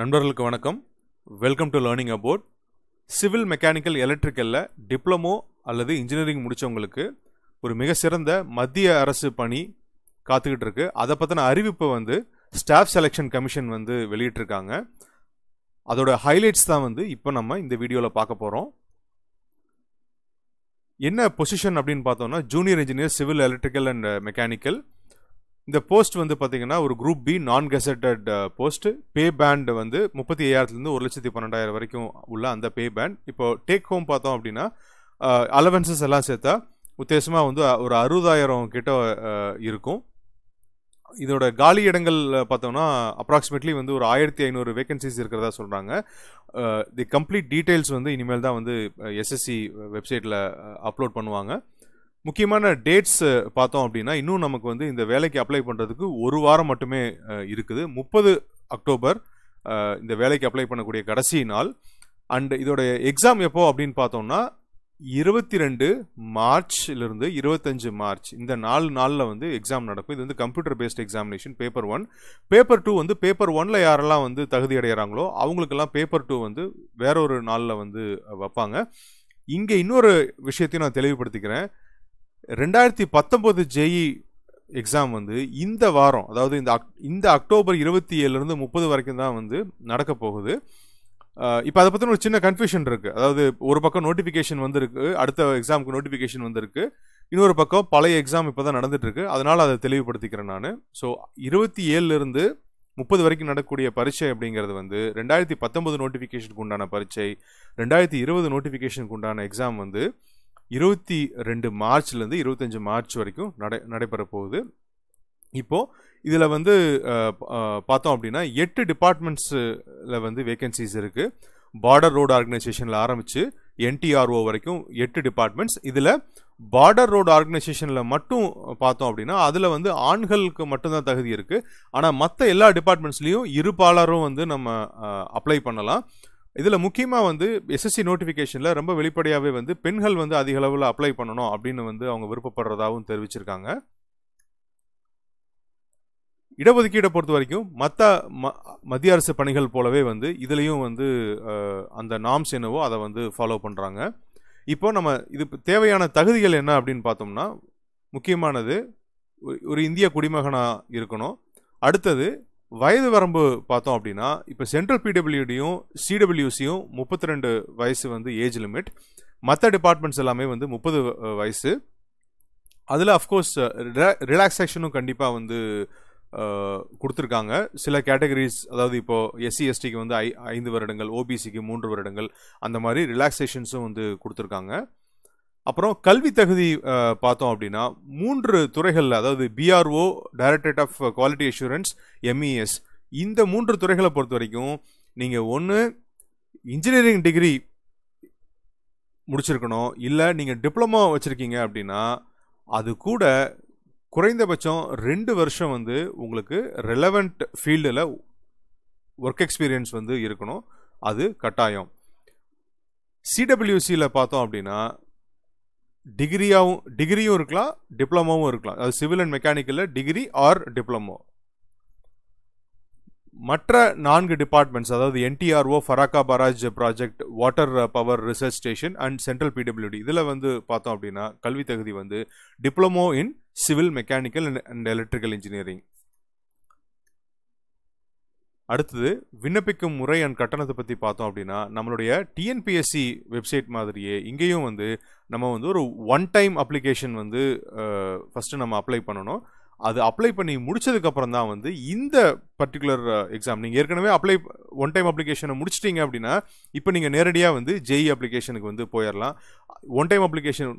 நண்பர்களுக்கு வணக்கம் welcome to learning about civil mechanical எலக்ட்ரிக்கலில் டிப்ளமோ அல்லது இன்ஜினியரிங் முடித்தவங்களுக்கு ஒரு மிக சிறந்த மத்திய அரசு பணி காத்துக்கிட்டு இருக்கு அதை பற்றின அறிவிப்பை வந்து ஸ்டாஃப் செலெக்ஷன் கமிஷன் வந்து வெளியிட்டிருக்காங்க அதோட ஹைலைட்ஸ் தான் வந்து இப்போ நம்ம இந்த வீடியோவில் பார்க்க போகிறோம் என்ன பொசிஷன் அப்படின்னு பார்த்தோம்னா junior engineer civil electrical and mechanical இந்த போஸ்ட் வந்து பார்த்தீங்கன்னா ஒரு group B non gazetted post pay band வந்து முப்பத்தி ஐயாயிரத்துலேருந்து ஒரு லட்சத்தி பன்னெண்டாயிரம் வரைக்கும் உள்ள அந்த பே பேண்ட் இப்போ டேக் ஹோம் பார்த்தோம் அப்படின்னா அலவன்சஸ் எல்லாம் சேர்த்தா உத்தேசமாக வந்து ஒரு அறுபதாயிரம் கிட்ட இருக்கும் இதோட காலி இடங்கள் பார்த்தோம்னா அப்ராக்சிமேட்லி வந்து ஒரு ஆயிரத்தி ஐநூறு வேகன்சிஸ் இருக்கிறதா சொல்கிறாங்க தி கம்ப்ளீட் டீட்டெயில்ஸ் வந்து இனிமேல் தான் வந்து எஸ்எஸ்சி வெப்சைட்டில் அப்லோட் பண்ணுவாங்க முக்கியமான டேட்ஸ் பார்த்தோம் அப்படின்னா இன்னும் நமக்கு வந்து இந்த வேலைக்கு அப்ளை பண்ணுறதுக்கு ஒரு வாரம் மட்டுமே இருக்குது முப்பது அக்டோபர் இந்த வேலைக்கு அப்ளை பண்ணக்கூடிய கடைசி நாள் அண்ட் இதோடைய எக்ஸாம் எப்போ அப்படின்னு பார்த்தோம்னா இருபத்தி ரெண்டு மார்ச்லேருந்து இருபத்தஞ்சு மார்ச் இந்த நாலு நாளில் வந்து எக்ஸாம் நடக்கும் இது வந்து computer based examination paper one paper two வந்து பேப்பர் ஒனில் யாரெல்லாம் வந்து தகுதி அடைகிறாங்களோ அவங்களுக்கெல்லாம் பேப்பர் டூ வந்து வேற ஒரு நாளில் வந்து வைப்பாங்க இங்கே இன்னொரு விஷயத்தையும் நான் தெளிவுபடுத்திக்கிறேன் ரெண்டாயிரத்தி பத்தொம்போது ஜேஇ எக்ஸாம் e வந்து இந்த வாரம் அதாவது இந்த அக் இந்த அக்டோபர் இருபத்தி ஏழுலேருந்து முப்பது வரைக்கும் தான் வந்து நடக்க போகுது இப்போ அதை பற்றின ஒரு சின்ன கன்ஃபியூஷன் இருக்குது அதாவது ஒரு பக்கம் நோட்டிஃபிகேஷன் வந்திருக்கு அடுத்த எக்ஸாமுக்கு நோட்டிஃபிகேஷன் வந்திருக்கு இன்னொரு பக்கம் பழைய எக்ஸாம் இப்போ தான் நடந்துட்டுருக்கு அதனால் அதை தெளிவுபடுத்திக்கிறேன் நான் ஸோ இருபத்தி ஏழுலேருந்து முப்பது வரைக்கும் நடக்கக்கூடிய பரீட்சை அப்படிங்கிறது வந்து ரெண்டாயிரத்தி பத்தொம்பது நோட்டிஃபிகேஷனுக்கு உண்டான பரீட்சை ரெண்டாயிரத்தி இருபது நோட்டிஃபிகேஷனுக்கு உண்டான எக்ஸாம் வந்து இருபத்தி ரெண்டு மார்ச்லேருந்து இருபத்தஞ்சி மார்ச் வரைக்கும் நடை நடைபெற போகுது இப்போது இதில் வந்து பார்த்தோம் அப்படின்னா எட்டு டிபார்ட்மெண்ட்ஸில் வந்து வேகன்சிஸ் இருக்குது பார்டர் ரோடு ஆர்கனைசேஷனில் ஆரம்பித்து என்டிஆர்ஓ வரைக்கும் எட்டு டிபார்ட்மெண்ட்ஸ் இதில் பார்டர் ரோடு ஆர்கனைசேஷனில் மட்டும் பார்த்தோம் அப்படின்னா அதில் வந்து ஆண்களுக்கு மட்டும்தான் தகுதி இருக்குது ஆனால் மற்ற எல்லா டிபார்ட்மெண்ட்ஸ்லேயும் இருபாலரும் வந்து நம்ம அப்ளை பண்ணலாம் இதில் முக்கியமாக வந்து எஸ்எஸ்சி நோட்டிஃபிகேஷனில் ரொம்ப வெளிப்படையாகவே வந்து பெண்கள் வந்து அதிக அளவில் அப்ளை பண்ணணும் அப்படின்னு வந்து அவங்க விருப்பப்படுறதாகவும் தெரிவிச்சிருக்காங்க இடஒதுக்கீடை பொறுத்த வரைக்கும் மற்ற ம மத்திய அரசு பணிகள் போலவே வந்து இதுலேயும் வந்து அந்த நாம்ஸ் என்னவோ அதை வந்து ஃபாலோ பண்ணுறாங்க இப்போ நம்ம இது தேவையான தகுதிகள் என்ன அப்படின்னு பார்த்தோம்னா முக்கியமானது ஒரு இந்திய குடிமகனாக இருக்கணும் அடுத்தது வயது வரம்பு பார்த்தோம் அப்படின்னா இப்போ சென்ட்ரல் பிடபிள்யூடியும் சிடபிள்யூசியும் முப்பத்தி ரெண்டு வயசு வந்து ஏஜ் லிமிட் மற்ற டிபார்ட்மெண்ட்ஸ் எல்லாமே வந்து முப்பது வயசு அதில் அஃப்கோர்ஸ் ரிலாக்ஸேஷனும் கண்டிப்பாக வந்து கொடுத்துருக்காங்க சில கேட்டகரிஸ் அதாவது இப்போது எஸ்சி எஸ்டிக்கு e, வந்து ஐ ஐந்து வருடங்கள் ஓபிசிக்கு மூன்று வருடங்கள் அந்த மாதிரி ரிலாக்ஸேஷன்ஸும் வந்து கொடுத்துருக்காங்க அப்புறம் கல்வி தகுதி பார்த்தோம் அப்படின்னா மூன்று துறைகளில் அதாவது BRO directorate of quality assurance MES இந்த மூன்று துறைகளை பொறுத்த வரைக்கும் நீங்கள் ஒன்று இன்ஜினியரிங் டிகிரி முடிச்சிருக்கணும் இல்லை நீங்கள் டிப்ளமோ வச்சுருக்கீங்க அப்படின்னா அது கூட குறைந்தபட்சம் ரெண்டு வருஷம் வந்து உங்களுக்கு ரெலவெண்ட் ஃபீல்டில் ஒர்க் எக்ஸ்பீரியன்ஸ் வந்து இருக்கணும் அது கட்டாயம் சிடபிள்யூசியில் பார்த்தோம் அப்படின்னா டிகிரியாகவும் டிகிரியும் இருக்கலாம் டிப்ளமாவும் இருக்கலாம் அது சிவில் அண்ட் மெக்கானிக்கலில் டிகிரி ஆர் டிப்ளமோ மற்ற நான்கு டிபார்ட்மெண்ட்ஸ் அதாவது NTRO Farakka barrage project water power research station and central PWD இதில் வந்து பார்த்தோம் அப்படின்னா கல்வி தகுதி வந்து diploma in civil mechanical and electrical engineering அடுத்தது விண்ணப்பிக்கும் முறை அண்ட் கட்டணத்தை பற்றி பார்த்தோம் அப்படின்னா நம்மளுடைய டிஎன்பிஎஸ்சி வெப்சைட் மாதிரியே இங்கேயும் வந்து நம்ம வந்து ஒரு ஒன் டைம் அப்ளிகேஷன் வந்து ஃபஸ்ட்டு நம்ம அப்ளை பண்ணணும் அது அப்ளை பண்ணி முடிச்சதுக்கப்புறம் தான் வந்து இந்த பர்டிகுலர் எக்ஸாம் நீங்கள் ஏற்கனவே அப்ளை ஒன் டைம் அப்ளிகேஷனை முடிச்சிட்டிங்க அப்படின்னா இப்போ நீங்கள் நேரடியாக வந்து ஜெய் அப்ளிகேஷனுக்கு e வந்து போயிடலாம் one time application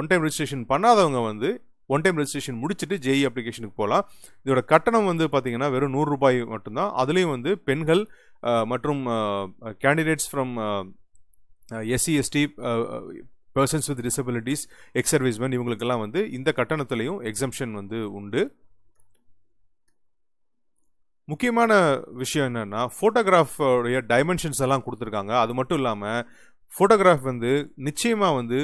one time registration பண்ணாதவங்க வந்து ஒன் டைம் ரெஜிஸ்ட்ரேஷன் முடிச்சுட்டு ஜேஇ அப்ளிகேஷனுக்கு போகலாம் இதோட கட்டணம் வந்து பார்த்தீங்கன்னா வெறும் நூறுரூபாய் மட்டும்தான் அதுலேயும் வந்து பெண்கள் மற்றும் candidates from SC ST persons with disabilities ex இவங்களுக்கெல்லாம் வந்து இந்த கட்டணத்துலேயும் எக்ஸம்ஷன் வந்து உண்டு முக்கியமான விஷயம் என்னென்னா ஃபோட்டோகிராஃபோடைய டைமென்ஷன்ஸ் எல்லாம் கொடுத்துருக்காங்க அது மட்டும் இல்லாமல் ஃபோட்டோகிராஃப் வந்து நிச்சயமாக வந்து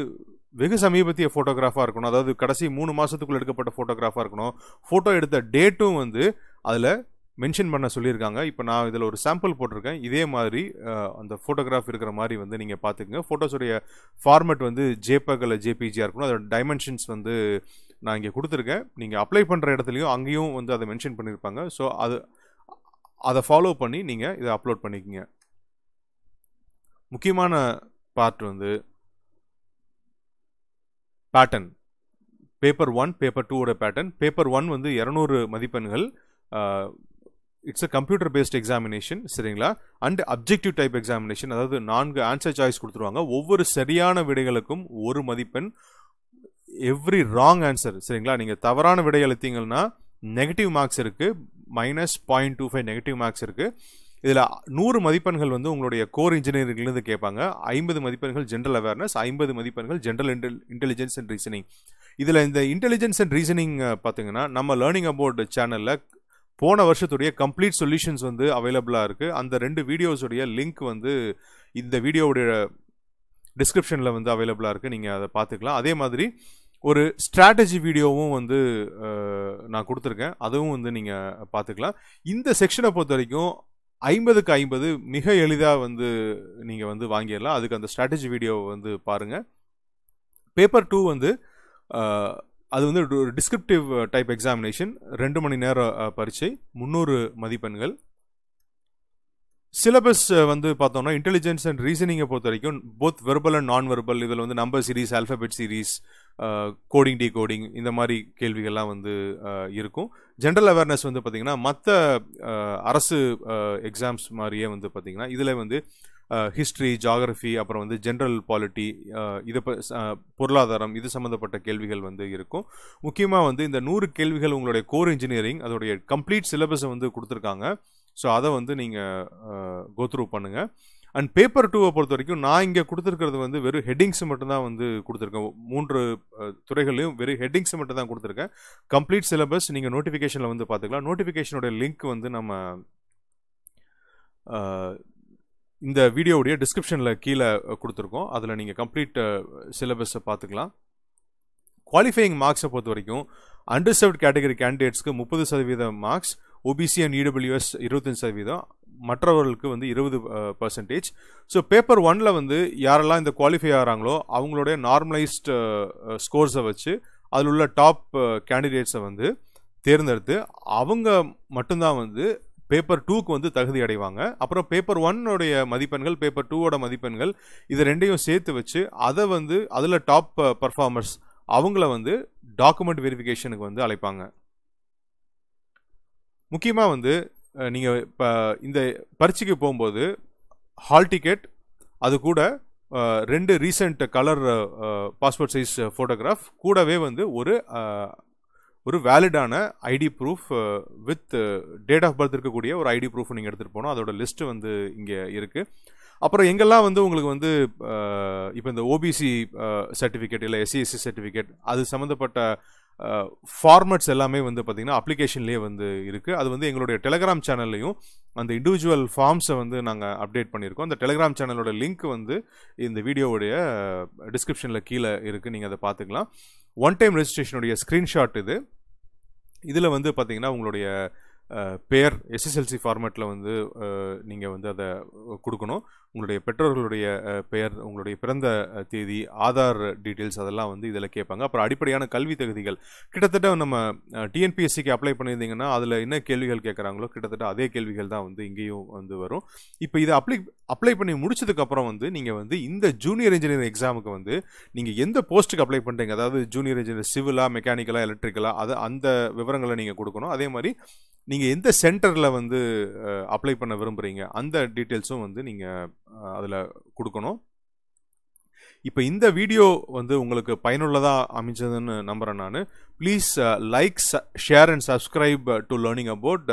வெகு சமீபத்திய ஃபோட்டோகிராஃபாக இருக்கணும் அதாவது கடைசி மூணு மாதத்துக்குள்ளே எடுக்கப்பட்ட ஃபோட்டோகிராஃபாக இருக்கணும் ஃபோட்டோ எடுத்த டேட்டும் வந்து அதில் மென்ஷன் பண்ண சொல்லியிருக்காங்க இப்போ நான் இதில் ஒரு சாம்பிள் போட்டிருக்கேன் இதே மாதிரி அந்த ஃபோட்டோகிராஃப் இருக்கிற மாதிரி வந்து நீங்கள் பார்த்துக்குங்க ஃபோட்டோஸுடைய ஃபார்மேட் வந்து ஜேபக் ஜேபிஜியாக இருக்கணும் அதோட டைமென்ஷன்ஸ் வந்து நான் இங்கே கொடுத்துருக்கேன் நீங்கள் அப்ளை பண்ணுற இடத்துலையும் அங்கேயும் வந்து அதை மென்ஷன் பண்ணியிருப்பாங்க ஸோ அது அதை ஃபாலோ பண்ணி நீங்கள் இதை அப்லோட் பண்ணிக்கோங்க முக்கியமான பார்ட் வந்து பேட்டர்ன் பேப்பர் ஒன் பேப்பர் டூவோட பேட்டர்ன் பேப்பர் ஒன் வந்து இரநூறு மதிப்பெண்கள் it's a computer based examination சரிங்களா அண்ட் அப்ஜெக்டிவ் டைப் எக்ஸாமினேஷன் அதாவது நான்கு ஆன்சர் சாய்ஸ் கொடுத்துருவாங்க ஒவ்வொரு சரியான விடைகளுக்கும் ஒரு மதிப்பெண் எவ்ரி ராங் ஆன்சர் சரிங்களா நீங்கள் தவறான விடை அழுத்திங்கன்னா நெகட்டிவ் மார்க்ஸ் இருக்குது minus point two five negative marks இருக்குது இதில் நூறு மதிப்பெண்கள் வந்து உங்களுடைய கோர் இன்ஜினியரிங்லேருந்து கேட்பாங்க ஐம்பது மதிப்பெண்கள் ஜென்ரல் அவேர்னஸ் ஐம்பது மதிப்பெண்கள் general intel intelligence and reasoning இதில் இந்த இன்டெலிஜென்ஸ் அண்ட் ரீசனிங் பார்த்தீங்கன்னா நம்ம லேர்னிங் அபவுட் சேனலில் போன வருஷத்துடைய கம்ப்ளீட் சொல்யூஷன்ஸ் வந்து அவைலபிளாக இருக்குது அந்த ரெண்டு வீடியோஸுடைய லிங்க் வந்து இந்த வீடியோவுடைய டிஸ்கிரிப்ஷனில் வந்து அவைலபிளாக இருக்குது நீங்கள் அதை பார்த்துக்கலாம் அதே மாதிரி ஒரு ஸ்ட்ராட்டஜி வீடியோவும் வந்து நான் கொடுத்துருக்கேன் அதுவும் வந்து நீங்கள் பார்த்துக்கலாம் இந்த செக்ஷனை பொறுத்த வரைக்கும் ஐம்பதுக்கு ஐம்பது மிக எளிதாக வந்து நீங்கள் வந்து வாங்கிடலாம் அதுக்கு அந்த ஸ்ட்ராட்டஜி வீடியோவை வந்து பாருங்கள் பேப்பர் டூ வந்து அது வந்து டிஸ்கிரிப்டிவ் டைப் எக்ஸாமினேஷன் ரெண்டு மணி நேரம் பரீட்சை முந்நூறு மதிப்பெண்கள் சிலபஸ் வந்து பார்த்தோம்னா இன்டெலிஜென்ஸ் அண்ட் ரீசனிங்கை பொறுத்த வரைக்கும் both verbal and non verbal இதில் வந்து number series alphabet series coding decoding இந்த மாதிரி கேள்விகள்லாம் வந்து இருக்கும் ஜென்ரல் அவேர்னஸ் வந்து பார்த்திங்கன்னா மற்ற அரசு எக்ஸாம்ஸ் மாதிரியே வந்து பார்த்திங்கன்னா இதில் வந்து ஹிஸ்ட்ரி ஜாகிரஃபி அப்புறம் வந்து ஜென்ரல் பாலிட்டி இது பொருளாதாரம் இது சம்மந்தப்பட்ட கேள்விகள் வந்து இருக்கும் முக்கியமாக வந்து இந்த நூறு கேள்விகள் உங்களுடைய கோர் இன்ஜினியரிங் அதோடைய கம்ப்ளீட் சிலபஸை வந்து கொடுத்துருக்காங்க ஸோ அதை வந்து நீங்கள் கோத்ரூ பண்ணுங்கள் அண்ட் பேப்பர் டூவை பொறுத்த வரைக்கும் நான் இங்கே கொடுத்துருக்கிறது வந்து வெறும் ஹெட்டிங்ஸ் மட்டும்தான் வந்து கொடுத்துருக்கேன் மூன்று துறைகளையும் வெறும் ஹெட்டிங்ஸ் மட்டும் தான் கொடுத்துருக்கேன் கம்ப்ளீட் சிலபஸ் நீங்கள் நோட்டிஃபிகேஷனில் வந்து பார்த்துக்கலாம் நோட்டிஃபிகேஷனோட லிங்க் வந்து நம்ம இந்த வீடியோவுடைய டிஸ்கிரிப்ஷனில் கீழே கொடுத்துருக்கோம் அதில் நீங்கள் கம்ப்ளீட் சிலபஸை பார்த்துக்கலாம் குவாலிஃபையிங் மார்க்ஸை பொறுத்த வரைக்கும் அண்டர்சர்வ்ட் கேட்டகரி கேண்டிடேட்ஸ்க்கு முப்பது சதவீத மார்க்ஸ் ஓபிசி அண்ட் இடபிள்யூஎஸ் இருபத்தஞ்சு சதவீதம் மற்றவர்களுக்கு வந்து இருபது பர்சன்டேஜ் ஸோ பேப்பர் ஒனில் வந்து யாரெல்லாம் இந்த குவாலிஃபை ஆகிறாங்களோ அவங்களுடைய நார்மலைஸ்டு ஸ்கோர்ஸை வச்சு அதில் உள்ள டாப் கேண்டிடேட்ஸை வந்து தேர்ந்தெடுத்து அவங்க மட்டும்தான் வந்து பேப்பர் டூக்கு வந்து தகுதி அடைவாங்க அப்புறம் பேப்பர் ஒன்னுடைய மதிப்பெண்கள் பேப்பர் டூவோட மதிப்பெண்கள் இதை ரெண்டையும் சேர்த்து வச்சு அதை வந்து அதில் டாப் பர்ஃபார்மர்ஸ் அவங்கள வந்து டாக்குமெண்ட் வெரிஃபிகேஷனுக்கு வந்து அழைப்பாங்க முக்கியமாக வந்து நீங்கள் இப்போ இந்த பரீட்சைக்கு போகும்போது ஹால் டிக்கெட் அது கூட ரெண்டு recent colour passport size photograph கூடவே வந்து ஒரு ஒரு வேலிடான ID proof with date of birth இருக்கக்கூடிய ஒரு ஐடி ப்ரூஃப் நீங்கள் எடுத்துகிட்டு போனோம் அதோட லிஸ்ட்டு வந்து இங்கே இருக்குது அப்புறம் எங்கெல்லாம் வந்து உங்களுக்கு வந்து இப்போ இந்த ஓபிசி சர்டிஃபிகேட் இல்லை எஸ்சிஎஸ்சி சர்டிஃபிகேட் அது சம்மந்தப்பட்ட ஃபார்மட்ஸ் எல்லாமே வந்து பார்த்திங்கன்னா அப்ளிகேஷன்லேயே வந்து இருக்குது அது வந்து எங்களுடைய டெலகிராம் சேனல்லையும் அந்த இண்டிவிஜுவல் ஃபார்ம்ஸை வந்து நாங்கள் அப்டேட் பண்ணியிருக்கோம் அந்த டெலகிராம் சேனலோட லிங்க் வந்து இந்த வீடியோவுடைய டிஸ்கிரிப்ஷனில் கீழே இருக்குது நீங்கள் அதை பார்த்துக்கலாம் ஒன் டைம் ரெஜிஸ்ட்ரேஷனுடைய ஸ்க்ரீன்ஷாட் இது இதில் வந்து பார்த்திங்கன்னா உங்களுடைய பேர் எஸ்எஸ்எல்சி ஃபார்மேட்டில் வந்து நீங்கள் வந்து அதை கொடுக்கணும் உங்களுடைய பெற்றோர்களுடைய பெயர் உங்களுடைய பிறந்த தேதி ஆதார் டீட்டெயில்ஸ் அதெல்லாம் வந்து இதில் கேட்பாங்க அப்புறம் அடிப்படையான கல்வி தகுதிகள் கிட்டத்தட்ட நம்ம டிஎன்பிஎஸ்சிக்கு அப்ளை பண்ணியிருந்தீங்கன்னா அதில் என்ன கேள்விகள் கேட்குறாங்களோ கிட்டத்தட்ட அதே கேள்விகள் தான் வந்து இங்கேயும் வந்து வரும் இப்போ இதை அப்ளை அப்ளை பண்ணி முடிச்சதுக்கப்புறம் வந்து நீங்கள் வந்து இந்த ஜூனியர் இன்ஜினியர் எக்ஸாமுக்கு வந்து நீங்கள் எந்த போஸ்ட்டுக்கு அப்ளை பண்ணுறீங்க அதாவது ஜூனியர் இன்ஜினியர் சிவிலா மெக்கானிக்கலாக எலக்ட்ரிக்கலாக அது அந்த விவரங்களை நீங்கள் கொடுக்கணும் அதே மாதிரி நீங்கள் எந்த சென்டரில் வந்து அப்ளை பண்ண விரும்புகிறீங்க அந்த டீட்டெயில்ஸும் வந்து நீங்கள் அதில் கொடுக்கணும் இப்போ இந்த வீடியோ வந்து உங்களுக்கு பயனுள்ளதாக அமைஞ்சதுன்னு நம்புகிறேன் நான் please like share and subscribe to learning about